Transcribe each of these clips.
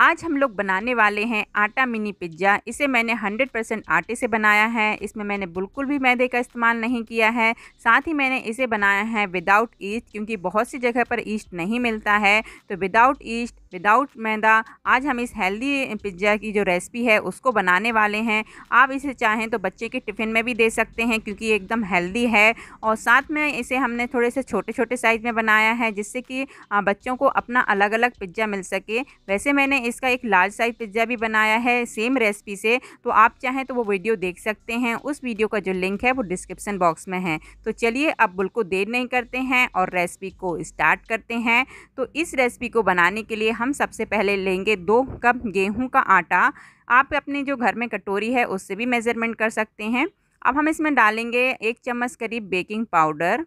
आज हम लोग बनाने वाले हैं आटा मिनी पिज्ज़ा इसे मैंने 100 परसेंट आटे से बनाया है इसमें मैंने बिल्कुल भी मैदे का इस्तेमाल नहीं किया है साथ ही मैंने इसे बनाया है विदाउट ईस्ट क्योंकि बहुत सी जगह पर ईस्ट नहीं मिलता है तो विदाउट ईस्ट विदाउट मैदा आज हम इस हेल्दी पिज्ज़ा की जो रेसिपी है उसको बनाने वाले हैं आप इसे चाहें तो बच्चे के टिफ़िन में भी दे सकते हैं क्योंकि एकदम हेल्दी है और साथ में इसे हमने थोड़े से छोटे छोटे साइज़ में बनाया है जिससे कि बच्चों को अपना अलग अलग पिज्ज़ा मिल सके वैसे मैंने इसका एक लार्ज साइज पिज्ज़ा भी बनाया है सेम रेसिपी से तो आप चाहें तो वो वीडियो देख सकते हैं उस वीडियो का जो लिंक है वो डिस्क्रिप्सन बॉक्स में है तो चलिए अब बिल्कुल देर नहीं करते हैं और रेसिपी को स्टार्ट करते हैं तो इस रेसिपी को बनाने के लिए हम सबसे पहले लेंगे दो कप गेहूँ का आटा आप अपने जो घर में कटोरी है उससे भी मेज़रमेंट कर सकते हैं अब हम इसमें डालेंगे एक चम्मच करीब baking powder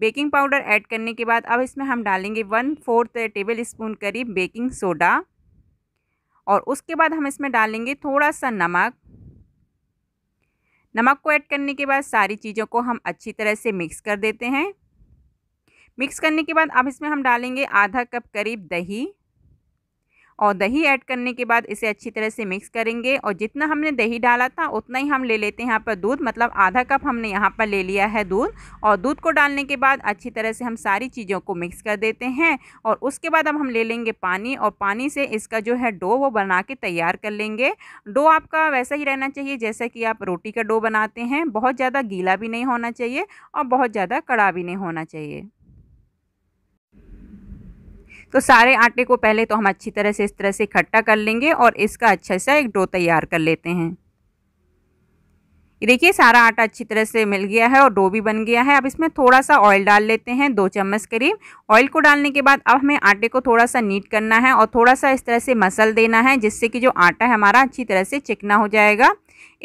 baking powder add करने के बाद अब इसमें हम डालेंगे वन फोर्थ टेबल स्पून करीब बेकिंग सोडा और उसके बाद हम इसमें डालेंगे थोड़ा सा नमक नमक को ऐड करने के बाद सारी चीज़ों को हम अच्छी तरह से मिक्स कर देते हैं मिक्स करने के बाद अब इसमें हम डालेंगे आधा कप करीब दही और दही ऐड करने के बाद इसे अच्छी तरह से मिक्स करेंगे और जितना हमने दही डाला था उतना ही हम ले लेते हैं यहाँ पर दूध मतलब आधा कप हमने यहाँ पर ले लिया है दूध और दूध को डालने के बाद अच्छी तरह से हम सारी चीज़ों को मिक्स कर देते हैं और उसके बाद अब हम ले लेंगे पानी और पानी से इसका जो है डो वो बना के तैयार कर लेंगे डो आपका वैसा ही रहना चाहिए जैसा कि आप रोटी का डो बनाते हैं बहुत ज़्यादा गीला भी नहीं होना चाहिए और बहुत ज़्यादा कड़ा भी नहीं होना चाहिए तो सारे आटे को पहले तो हम अच्छी तरह से इस तरह से इकट्ठा कर लेंगे और इसका अच्छा सा एक डो तैयार कर लेते हैं देखिए सारा आटा अच्छी तरह से मिल गया है और डो भी बन गया है अब इसमें थोड़ा सा ऑयल डाल लेते हैं दो चम्मच करीब ऑयल को डालने के बाद अब हमें आटे को थोड़ा सा नीट करना है और थोड़ा सा इस तरह से मसल देना है जिससे कि जो आटा है हमारा अच्छी तरह से चिकना हो जाएगा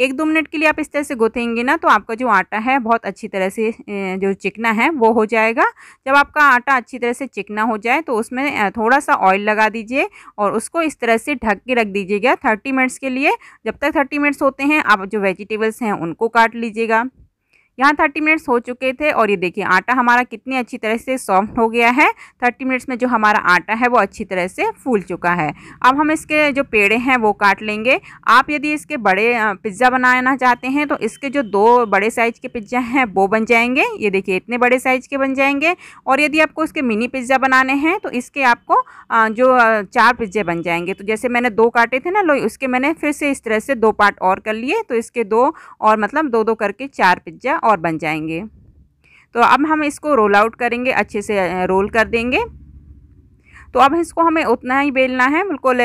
एक दो मिनट के लिए आप इस तरह से गोथेंगे ना तो आपका जो आटा है बहुत अच्छी तरह से जो चिकना है वो हो जाएगा जब आपका आटा अच्छी तरह से चिकना हो जाए तो उसमें थोड़ा सा ऑयल लगा दीजिए और उसको इस तरह से ढक के रख दीजिएगा थर्टी मिनट्स के लिए जब तक थर्टी मिनट्स होते हैं आप जो वेजिटेबल्स हैं उनको काट लीजिएगा यहाँ थर्टी मिनट्स हो चुके थे और ये देखिए आटा हमारा कितनी अच्छी तरह से सॉफ्ट हो गया है थर्टी मिनट्स में जो हमारा आटा है वो अच्छी तरह से फूल चुका है अब हम इसके जो पेड़े हैं वो काट लेंगे आप यदि इसके बड़े पिज्ज़ा बनाना चाहते हैं तो इसके जो दो बड़े साइज़ के पिज्ज़ा हैं वो बन जाएंगे ये देखिए इतने बड़े साइज़ के बन जाएंगे और यदि आपको इसके मिनी पिज्ज़ा बनाने हैं तो इसके आपको जो चार पिज्जे बन जाएंगे तो जैसे मैंने दो काटे थे ना लोई उसके मैंने फिर से इस तरह से दो पार्ट और कर लिए तो इसके दो और मतलब दो दो करके चार पिज्ज़ा और और बन जाएंगे तो अब हम इसको रोल आउट करेंगे अच्छे से रोल कर देंगे तो अब इसको हमें उतना ही बेलना है बिल्कुल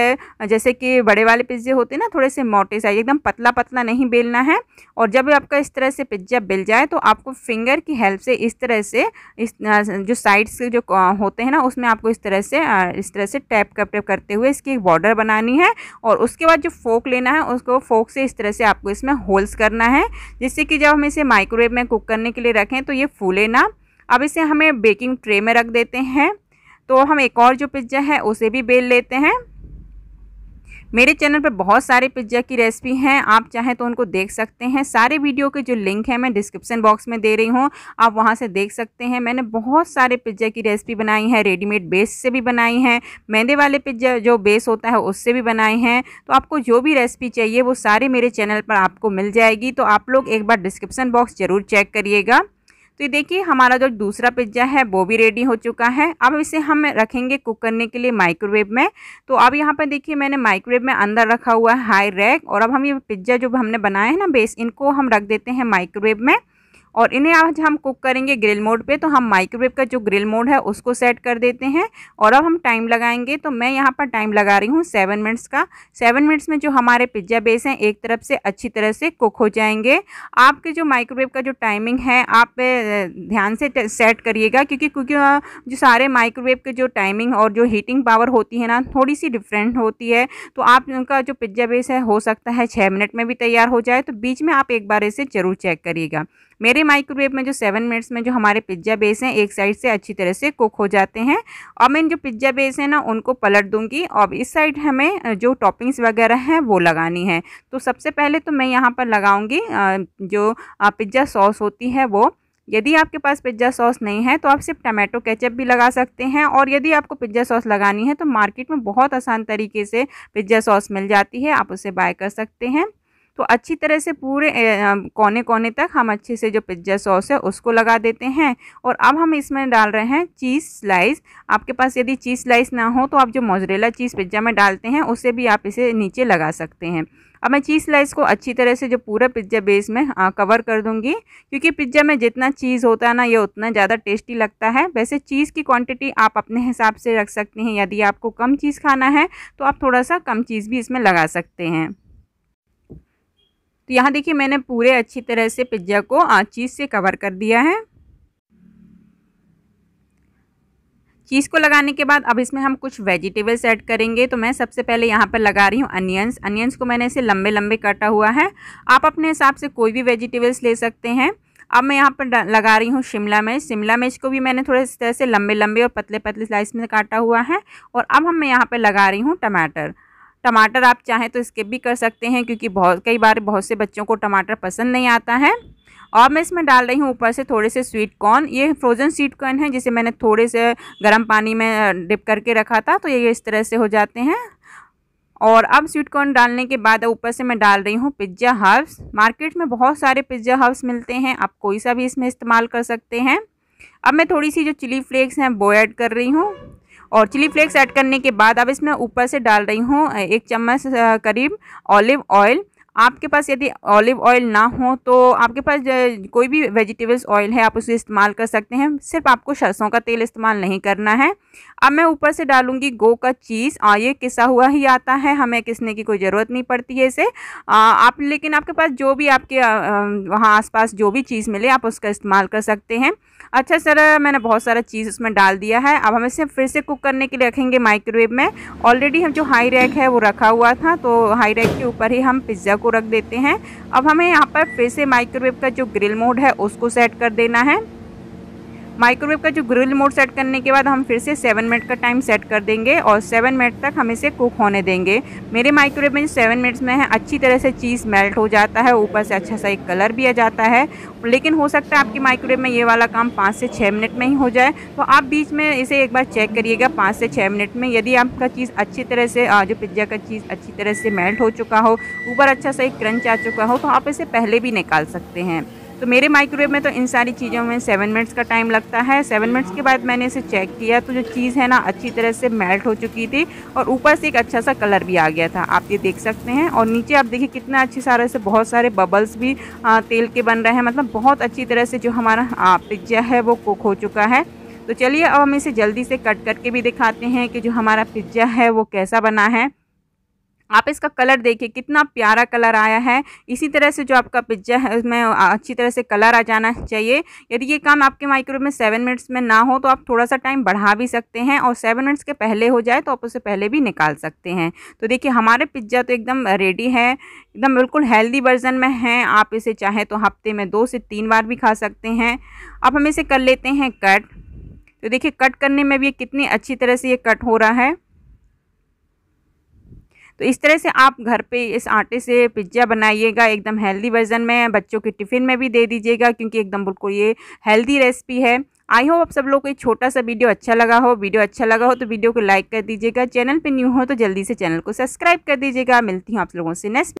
जैसे कि बड़े वाले पिज्जे होते हैं ना थोड़े से मोटे साइज एकदम पतला पतला नहीं बेलना है और जब आपका इस तरह से पिज्जा बेल जाए तो आपको फिंगर की हेल्प से इस तरह से इस जो साइड्स के जो होते हैं ना उसमें आपको इस तरह से इस तरह से टैप कप टैप करते हुए इसकी एक बॉर्डर बनानी है और उसके बाद जो फोक लेना है उसको फोक से इस तरह से आपको इसमें होल्स करना है जिससे कि जब हम इसे माइक्रोवेव में कुक करने के लिए रखें तो ये फूले ना अब इसे हमें बेकिंग ट्रे में रख देते हैं तो हम एक और जो पिज्ज़ा है उसे भी बेल लेते हैं मेरे चैनल पर बहुत सारे पिज्ज़ा की रेसिपी हैं आप चाहें तो उनको देख सकते हैं सारे वीडियो के जो लिंक है मैं डिस्क्रिप्शन बॉक्स में दे रही हूँ आप वहाँ से देख सकते हैं मैंने बहुत सारे पिज्ज़ा की रेसिपी बनाई है रेडीमेड बेस से भी बनाई हैं मैदे वाले पिज्ज़ा जो बेस होता है उससे भी बनाए हैं तो आपको जो भी रेसिपी चाहिए वो सारे मेरे चैनल पर आपको मिल जाएगी तो आप लोग एक बार डिस्क्रिप्सन बॉक्स ज़रूर चेक करिएगा तो ये देखिए हमारा जो दूसरा पिज्ज़ा है वो भी रेडी हो चुका है अब इसे हम रखेंगे कुक करने के लिए माइक्रोवेव में तो अब यहाँ पर देखिए मैंने माइक्रोवेव में अंदर रखा हुआ है हाई रैक और अब हम ये पिज्ज़ा जो हमने बनाया है ना बेस इनको हम रख देते हैं माइक्रोवेव में और इन्हें आज हम कुक करेंगे ग्रिल मोड पे तो हम माइक्रोवेव का जो ग्रिल मोड है उसको सेट कर देते हैं और अब हम टाइम लगाएंगे तो मैं यहाँ पर टाइम लगा रही हूँ सेवन मिनट्स का सेवन मिनट्स में जो हमारे पिज्ज़ा बेस हैं एक तरफ से अच्छी तरह से कुक हो जाएंगे आपके जो माइक्रोवेव का जो टाइमिंग है आप ध्यान से सेट करिएगा क्योंकि क्योंकि जो सारे माइक्रोवेव के जो टाइमिंग और जो हीटिंग पावर होती है ना थोड़ी सी डिफरेंट होती है तो आप उनका जो पिज्ज़ा बेस है हो सकता है छः मिनट में भी तैयार हो जाए तो बीच में आप एक बार इसे ज़रूर चेक करिएगा मेरे माइक्रोवेव में जो सेवन मिनट्स में जो हमारे पिज्ज़ा बेस हैं एक साइड से अच्छी तरह से कुक हो जाते हैं और मैं जो पिज्ज़ा बेस है ना उनको पलट दूँगी और इस साइड हमें जो टॉपिंग्स वगैरह हैं वो लगानी है तो सबसे पहले तो मैं यहाँ पर लगाऊँगी जो पिज्ज़ा सॉस होती है वो यदि आपके पास पिज्ज़ा सॉस नहीं है तो आप सिर्फ टमाटो केचप भी लगा सकते हैं और यदि आपको पिज्ज़ा सॉस लगानी है तो मार्केट में बहुत आसान तरीके से पिज्ज़ा सॉस मिल जाती है आप उसे बाय कर सकते हैं तो अच्छी तरह से पूरे कोने कोने तक हम अच्छे से जो पिज्जा सॉस है उसको लगा देते हैं और अब हम इसमें डाल रहे हैं चीज़ स्लाइस आपके पास यदि चीज़ स्लाइस ना हो तो आप जो मोजरेला चीज़ पिज्जा में डालते हैं उसे भी आप इसे नीचे लगा सकते हैं अब मैं चीज़ स्लाइस को अच्छी तरह से जो पूरा पिज्ज़ा बेस में आ, कवर कर दूंगी क्योंकि पिज्ज़ा में जितना चीज़ होता है ना ये उतना ज़्यादा टेस्टी लगता है वैसे चीज़ की क्वांटिटी आप अपने हिसाब से रख सकते हैं यदि आपको कम चीज़ खाना है तो आप थोड़ा सा कम चीज़ भी इसमें लगा सकते हैं तो यहाँ देखिए मैंने पूरे अच्छी तरह से पिज्ज़ा को चीज़ से कवर कर दिया है चीज़ को लगाने के बाद अब इसमें हम कुछ वेजिटेबल्स ऐड करेंगे तो मैं सबसे पहले यहाँ पर लगा रही हूँ अनियंस अनियंस को मैंने इसे लंबे लंबे काटा हुआ है आप अपने हिसाब से कोई भी वेजिटेबल्स ले सकते हैं अब मैं यहाँ पर लगा रही हूँ शिमला मिर्च शिमला मिर्च को भी मैंने थोड़े इस तरह से लंबे लंबे और पतले पतले स्लाइस में काटा हुआ है और अब हम मैं यहाँ पर लगा रही हूँ टमाटर टमाटर आप चाहें तो स्किप भी कर सकते हैं क्योंकि बहुत कई बार बहुत से बच्चों को टमाटर पसंद नहीं आता है और मैं इसमें डाल रही हूँ ऊपर से थोड़े से स्वीट कॉर्न ये फ्रोज़न स्वीट कॉर्न है जिसे मैंने थोड़े से गर्म पानी में डिप करके रखा था तो ये इस तरह से हो जाते हैं और अब स्वीट कॉर्न डालने के बाद ऊपर से मैं डाल रही हूँ पिज्ज़ा हर्ब्स मार्केट में बहुत सारे पिज्ज़ा हर्ब्स मिलते हैं आप कोई सा भी इसमें इस्तेमाल कर सकते हैं अब मैं थोड़ी सी जो चिली फ्लेक्स हैं वो ऐड कर रही हूँ और चिली फ्लेक्स ऐड करने के बाद अब इसमें ऊपर से डाल रही हूँ एक चम्मच करीब ऑलिव ऑयल आपके पास यदि ऑलिव ऑयल ना हो तो आपके पास कोई भी वेजिटेबल्स ऑयल है आप उसे इस्तेमाल कर सकते हैं सिर्फ आपको सरसों का तेल इस्तेमाल नहीं करना है अब मैं ऊपर से डालूंगी गो का चीज़ आ ये किसा हुआ ही आता है हमें किसने की कोई ज़रूरत नहीं पड़ती है इसे आप लेकिन आपके पास जो भी आपके वहाँ आस जो भी चीज़ मिले आप उसका इस्तेमाल कर सकते हैं अच्छा सर मैंने बहुत सारा चीज़ उसमें डाल दिया है अब हम इसे फिर से कुक करने के लिए रखेंगे माइक्रोवेव में ऑलरेडी हम जो हाई रैक है वो रखा हुआ था तो हाई रैक के ऊपर ही हम पिज़्ज़ा को को रख देते हैं अब हमें यहाँ पर फिर से माइक्रोवेव का जो ग्रिल मोड है उसको सेट कर देना है माइक्रोवेव का जो ग्रिल मोड सेट करने के बाद हम फिर से सेवन मिनट का टाइम सेट कर देंगे और सेवन मिनट तक हम इसे कुक होने देंगे मेरे माइक्रोवेव में सेवन मिनट्स में है अच्छी तरह से चीज़ मेल्ट हो जाता है ऊपर से अच्छा सा एक कलर भी आ जाता है लेकिन हो सकता है आपके माइक्रोवेव में ये वाला काम पाँच से छः मिनट में ही हो जाए तो आप बीच में इसे एक बार चेक करिएगा पाँच से छः मिनट में यदि आपका चीज़ अच्छी तरह से जो पिज्ज़ा का चीज़ अच्छी तरह से मेल्ट हो चुका हो ऊपर अच्छा सा एक क्रंच आ चुका हो तो आप इसे पहले भी निकाल सकते हैं तो मेरे माइक्रोवेव में तो इन सारी चीज़ों में सेवन मिनट्स का टाइम लगता है सेवन मिनट्स के बाद मैंने इसे चेक किया तो जो चीज़ है ना अच्छी तरह से मेल्ट हो चुकी थी और ऊपर से एक अच्छा सा कलर भी आ गया था आप ये देख सकते हैं और नीचे आप देखिए कितना अच्छे सारे से बहुत सारे बबल्स भी तेल के बन रहे हैं मतलब बहुत अच्छी तरह से जो हमारा पिज्ज़ा है वो कुक हो चुका है तो चलिए अब हम इसे जल्दी से कट करके भी दिखाते हैं कि जो हमारा पिज्ज़ा है वो कैसा बना है आप इसका कलर देखिए कितना प्यारा कलर आया है इसी तरह से जो आपका पिज्जा है उसमें अच्छी तरह से कलर आ जाना चाहिए यदि ये काम आपके माइक्रोवेव में सेवन मिनट्स में ना हो तो आप थोड़ा सा टाइम बढ़ा भी सकते हैं और सेवन मिनट्स के पहले हो जाए तो आप उसे पहले भी निकाल सकते हैं तो देखिए हमारे पिज्ज़ा तो एकदम रेडी है एकदम बिल्कुल हेल्दी वर्जन में है आप इसे चाहें तो हफ्ते में दो से तीन बार भी खा सकते हैं अब हम इसे कर लेते हैं कट तो देखिए कट करने में भी कितनी अच्छी तरह से ये कट हो रहा है तो इस तरह से आप घर पे इस आटे से पिज्जा बनाइएगा एकदम हेल्दी वर्जन में बच्चों के टिफ़िन में भी दे दीजिएगा क्योंकि एकदम बिल्कुल ये हेल्दी रेसिपी है आई होप आप सब लोग को ये छोटा सा वीडियो अच्छा लगा हो वीडियो अच्छा लगा हो तो वीडियो को लाइक कर दीजिएगा चैनल पर न्यू हो तो जल्दी से चैनल को सब्सक्राइब कर दीजिएगा मिलती हूँ आप लोगों से नेक्स्ट